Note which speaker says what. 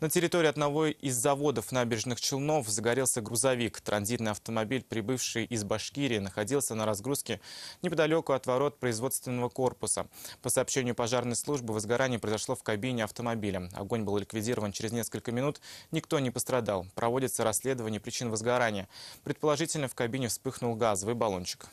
Speaker 1: На территории одного из заводов набережных Челнов загорелся грузовик. Транзитный автомобиль, прибывший из Башкирии, находился на разгрузке неподалеку от ворот производственного корпуса. По сообщению пожарной службы, возгорание произошло в кабине автомобиля. Огонь был ликвидирован через несколько минут. Никто не пострадал. Проводится расследование причин возгорания. Предположительно, в кабине вспыхнул газовый баллончик.